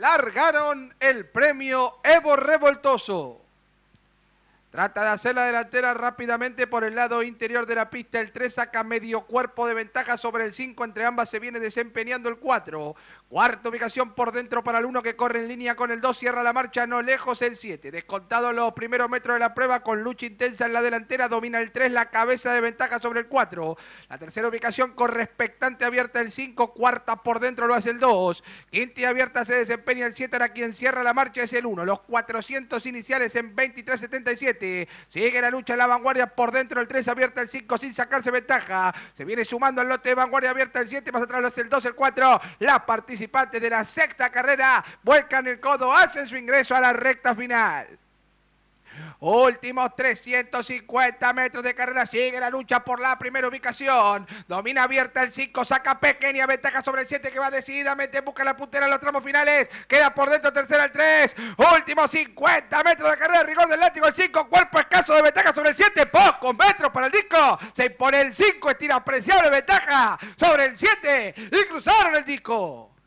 largaron el premio Evo Revoltoso. Trata de hacer la delantera rápidamente por el lado interior de la pista. El 3 saca medio cuerpo de ventaja sobre el 5. Entre ambas se viene desempeñando el 4. Cuarta ubicación por dentro para el 1 que corre en línea con el 2. Cierra la marcha no lejos el 7. Descontado los primeros metros de la prueba con lucha intensa en la delantera. Domina el 3. La cabeza de ventaja sobre el 4. La tercera ubicación con respectante abierta el 5. Cuarta por dentro lo hace el 2. Quinta y abierta se desempeña el 7. Ahora quien cierra la marcha es el 1. Los 400 iniciales en 23.77. Sigue la lucha en la vanguardia por dentro. El 3 abierta el 5 sin sacarse ventaja. Se viene sumando el lote de vanguardia abierta el 7. Más atrás los el 2, el 4. Las participantes de la sexta carrera vuelcan el codo, hacen su ingreso a la recta final. Últimos 350 metros de carrera. Sigue la lucha por la primera ubicación. Domina abierta el 5. Saca pequeña ventaja sobre el 7 que va decididamente. Busca la puntera en los tramos finales. Queda por dentro tercera el 3. Últimos 50 metros de carrera. Rigor del látigo el 5. Cuerpo escaso de ventaja sobre el 7. Pocos metros para el disco. Se impone el 5. Estira apreciable ventaja sobre el 7. Y cruzaron el disco.